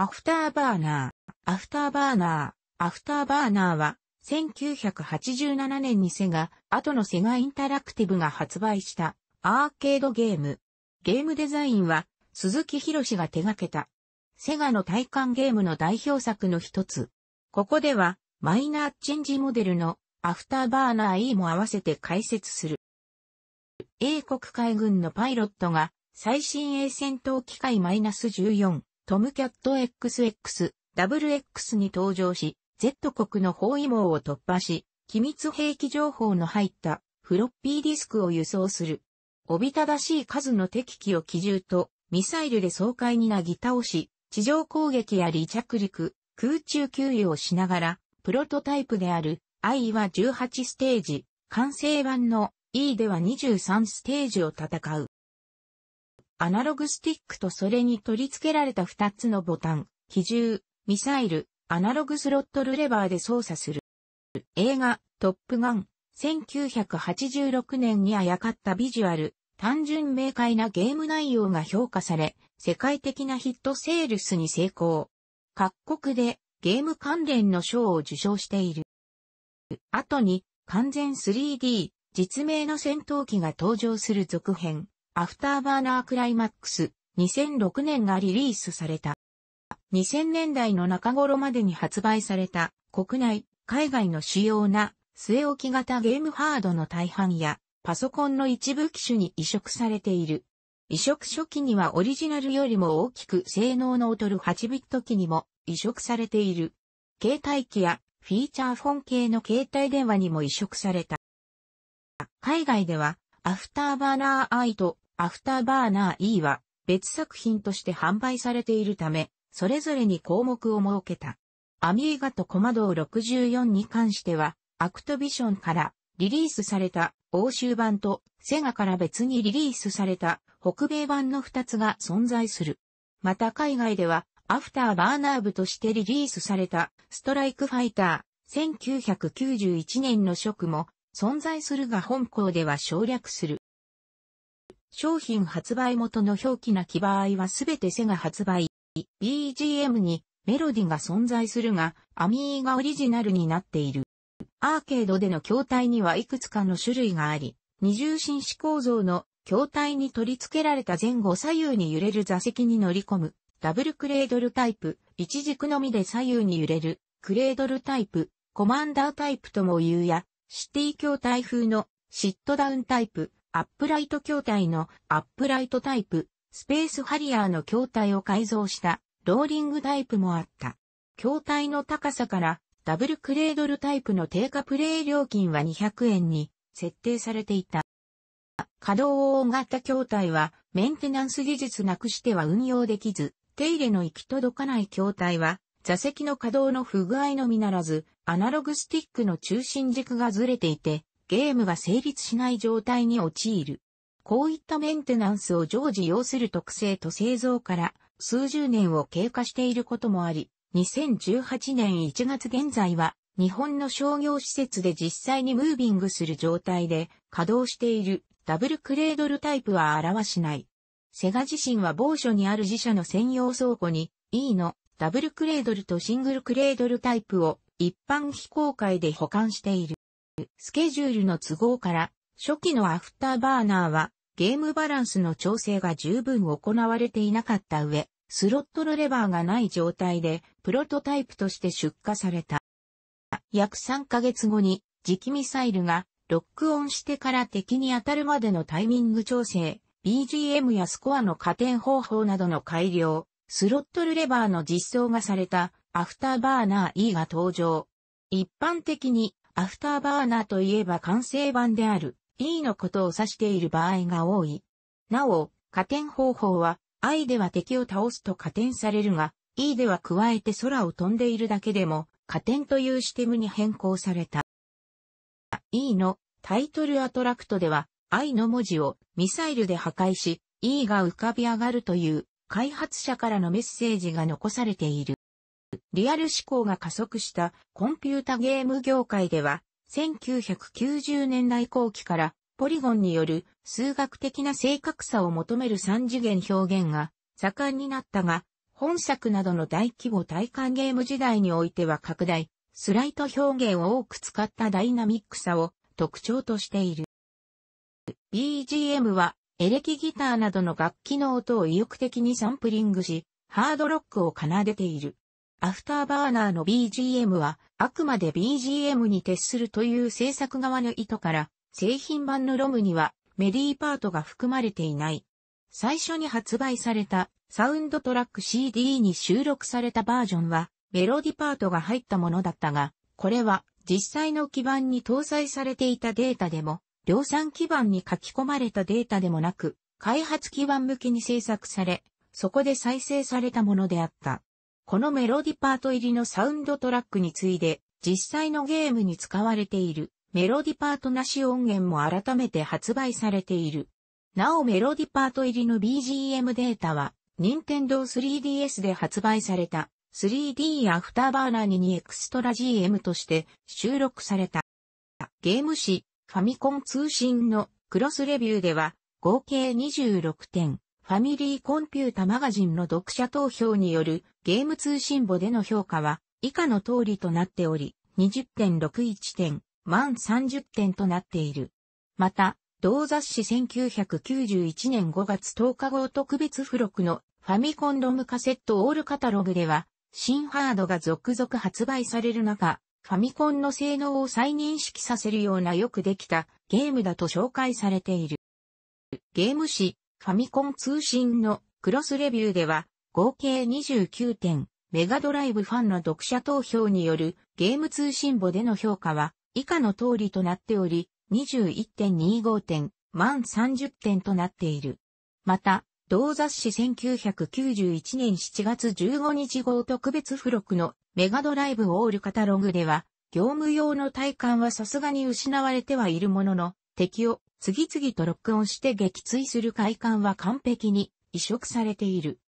アフターバーナー、アフターバーナー、アフターバーナーは、1987年にセガ、後のセガインタラクティブが発売したアーケードゲーム。ゲームデザインは、鈴木博士が手掛けた。セガの体感ゲームの代表作の一つ。ここでは、マイナーチェンジモデルのアフターバーナー E も合わせて解説する。英国海軍のパイロットが最新鋭戦闘機械マイナス -14 トムキャット XX、WX に登場し、Z 国の包囲網を突破し、機密兵器情報の入ったフロッピーディスクを輸送する。おびただしい数の敵機を機銃とミサイルで爽快になぎ倒し、地上攻撃や離着陸、空中給油をしながら、プロトタイプである I は18ステージ、完成版の E では23ステージを戦う。アナログスティックとそれに取り付けられた2つのボタン、比重、ミサイル、アナログスロットルレバーで操作する。映画、トップガン、1986年にあやかったビジュアル、単純明快なゲーム内容が評価され、世界的なヒットセールスに成功。各国でゲーム関連の賞を受賞している。後に完全 3D 実名の戦闘機が登場する続編、アフターバーナークライマックス2006年がリリースされた。2000年代の中頃までに発売された国内、海外の主要な据え置き型ゲームハードの大半やパソコンの一部機種に移植されている。移植初期にはオリジナルよりも大きく性能の劣る8ビット機にも移植されている。携帯機やフィーチャーフォン系の携帯電話にも移植された。海外ではアフターバーナーアイとアフターバーナー E は別作品として販売されているため、それぞれに項目を設けた。アミーガとコマドー64に関しては、アクトビションからリリースされた欧州版とセガから別にリリースされた北米版の2つが存在する。また海外ではアフターバーナー部としてリリースされたストライクファイター1991年の色も存在するが本校では省略する。商品発売元の表記なき場合はすべてセガ発売、BGM にメロディが存在するが、アミーがオリジナルになっている。アーケードでの筐体にはいくつかの種類があり、二重紳士構造の筐体に取り付けられた前後左右に揺れる座席に乗り込む、ダブルクレードルタイプ、一軸のみで左右に揺れる、クレードルタイプ、コマンダータイプとも言うや、シティ筐体風のシットダウンタイプ、アップライト筐体のアップライトタイプ、スペースハリアーの筐体を改造したローリングタイプもあった。筐体の高さからダブルクレードルタイプの低価プレイ料金は200円に設定されていた。稼働大型筐体はメンテナンス技術なくしては運用できず、手入れの行き届かない筐体は座席の稼働の不具合のみならず、アナログスティックの中心軸がずれていて、ゲームが成立しない状態に陥る。こういったメンテナンスを常時要する特性と製造から数十年を経過していることもあり、2018年1月現在は日本の商業施設で実際にムービングする状態で稼働しているダブルクレードルタイプは表しない。セガ自身は某所にある自社の専用倉庫に E のダブルクレードルとシングルクレードルタイプを一般非公開で保管している。スケジュールの都合から、初期のアフターバーナーは、ゲームバランスの調整が十分行われていなかった上、スロットのレバーがない状態で、プロトタイプとして出荷された。約3ヶ月後に、磁気ミサイルが、ロックオンしてから敵に当たるまでのタイミング調整、BGM やスコアの加点方法などの改良、スロットルレバーの実装がされたアフターバーナー E が登場。一般的にアフターバーナーといえば完成版である E のことを指している場合が多い。なお、加点方法は I では敵を倒すと加点されるが、E では加えて空を飛んでいるだけでも加点というシステムに変更された。E のタイトルアトラクトでは I の文字をミサイルで破壊し E が浮かび上がるという開発者からのメッセージが残されている。リアル思考が加速したコンピュータゲーム業界では、1990年代後期からポリゴンによる数学的な正確さを求める三次元表現が盛んになったが、本作などの大規模体感ゲーム時代においては拡大、スライト表現を多く使ったダイナミックさを特徴としている。BGM はエレキギターなどの楽器の音を意欲的にサンプリングし、ハードロックを奏でている。アフターバーナーの BGM は、あくまで BGM に徹するという制作側の意図から、製品版のロムにはメディーパートが含まれていない。最初に発売されたサウンドトラック CD に収録されたバージョンはメロディパートが入ったものだったが、これは実際の基盤に搭載されていたデータでも、量産基盤に書き込まれたデータでもなく、開発基盤向けに制作され、そこで再生されたものであった。このメロディパート入りのサウンドトラックに次いで、実際のゲームに使われているメロディパートなし音源も改めて発売されている。なおメロディパート入りの BGM データは、任天堂 3DS で発売された 3D アフターバーナーにエクストラ GM として収録された。ゲーム誌ファミコン通信のクロスレビューでは合計26点、ファミリーコンピュータマガジンの読者投票によるゲーム通信簿での評価は以下の通りとなっており、20.61点、満30点となっている。また、同雑誌1991年5月10日号特別付録のファミコンロムカセットオールカタログでは、新ハードが続々発売される中、ファミコンの性能を再認識させるようなよくできたゲームだと紹介されている。ゲーム誌、ファミコン通信のクロスレビューでは、合計29点、メガドライブファンの読者投票によるゲーム通信簿での評価は以下の通りとなっており、21.25点、満30点となっている。また、同雑誌1991年7月15日号特別付録のメガドライブオールカタログでは、業務用の体感はさすがに失われてはいるものの、敵を次々と録音して撃墜する快感は完璧に移植されている。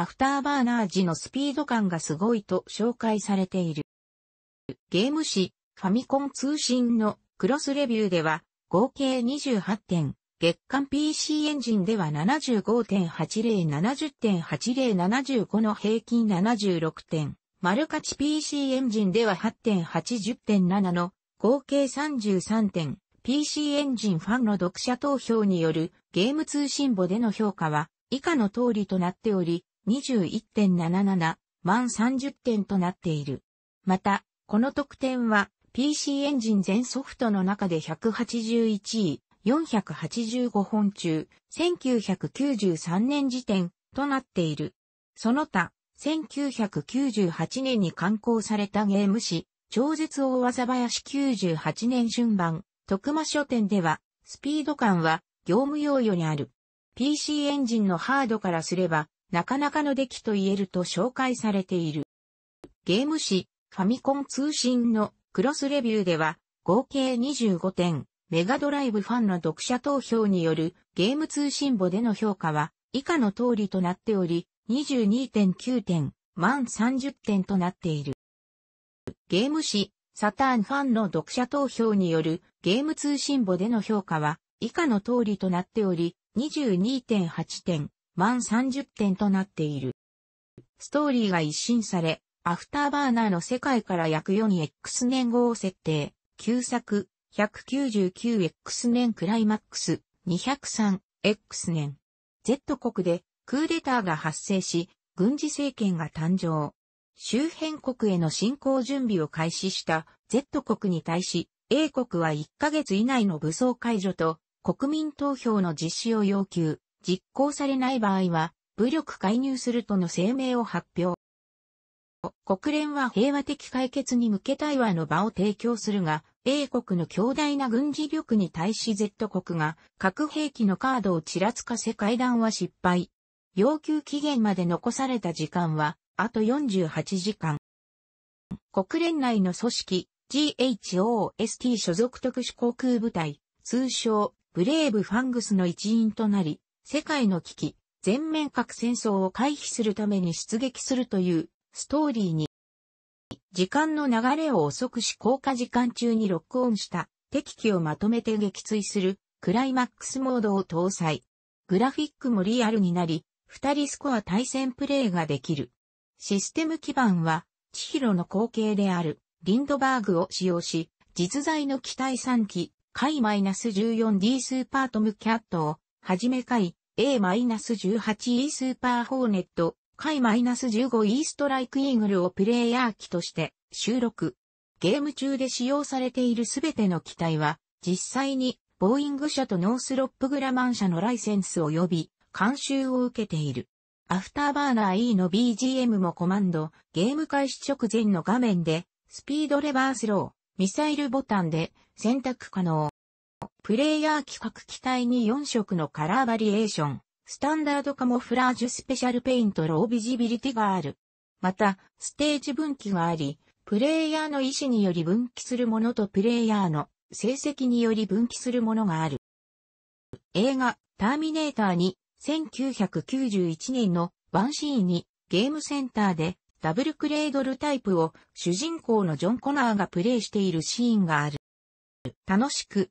アフターバーナー時のスピード感がすごいと紹介されている。ゲーム誌、ファミコン通信のクロスレビューでは、合計28点、月間 PC エンジンでは75.8070.8075の平均76点、丸勝ち PC エンジンでは8.80.7の合計33点、PC エンジンファンの読者投票によるゲーム通信簿での評価は以下の通りとなっており、21.77万30点となっている。また、この得点は PC エンジン全ソフトの中で181位、485本中、1993年時点となっている。その他、1998年に刊行されたゲーム誌、超絶大技林98年春版、徳間書店では、スピード感は業務用よにある。PC エンジンのハードからすれば、なかなかの出来と言えると紹介されている。ゲーム誌、ファミコン通信のクロスレビューでは、合計25点、メガドライブファンの読者投票によるゲーム通信簿での評価は以下の通りとなっており、22.9点、満30点となっている。ゲーム誌、サターンファンの読者投票によるゲーム通信簿での評価は以下の通りとなっており、22.8点、満30点となっている。ストーリーが一新され、アフターバーナーの世界から約 4X 年号を設定、旧作、199X 年クライマックス、203X 年。Z 国でクーデターが発生し、軍事政権が誕生。周辺国への侵攻準備を開始した Z 国に対し、A 国は1ヶ月以内の武装解除と国民投票の実施を要求。実行されない場合は、武力介入するとの声明を発表。国連は平和的解決に向け対話の場を提供するが、英国の強大な軍事力に対し Z 国が核兵器のカードをちらつかせ会談は失敗。要求期限まで残された時間は、あと48時間。国連内の組織、GHOST 所属特殊航空部隊、通称、ブレイブファングスの一員となり、世界の危機、全面核戦争を回避するために出撃するというストーリーに、時間の流れを遅くし降下時間中にロックオンした敵機をまとめて撃墜するクライマックスモードを搭載。グラフィックもリアルになり、二人スコア対戦プレイができる。システム基盤は、千尋の後継である、リンドバーグを使用し、実在の機体3機、海 -14D スーパートムキャットをはじめ回 A-18E スーパーホーネット、回 -15E ストライクイーグルをプレイヤー機として収録。ゲーム中で使用されているすべての機体は、実際にボーイング社とノースロップグラマン社のライセンス及び監修を受けている。アフターバーナー E の BGM もコマンド、ゲーム開始直前の画面で、スピードレバースロー、ミサイルボタンで選択可能。プレイヤー企画機体に4色のカラーバリエーション、スタンダードカモフラージュスペシャルペイントロービジビリティがある。また、ステージ分岐があり、プレイヤーの意思により分岐するものとプレイヤーの成績により分岐するものがある。映画、ターミネーターに1991年のワンシーンにゲームセンターでダブルクレードルタイプを主人公のジョン・コナーがプレイしているシーンがある。楽しく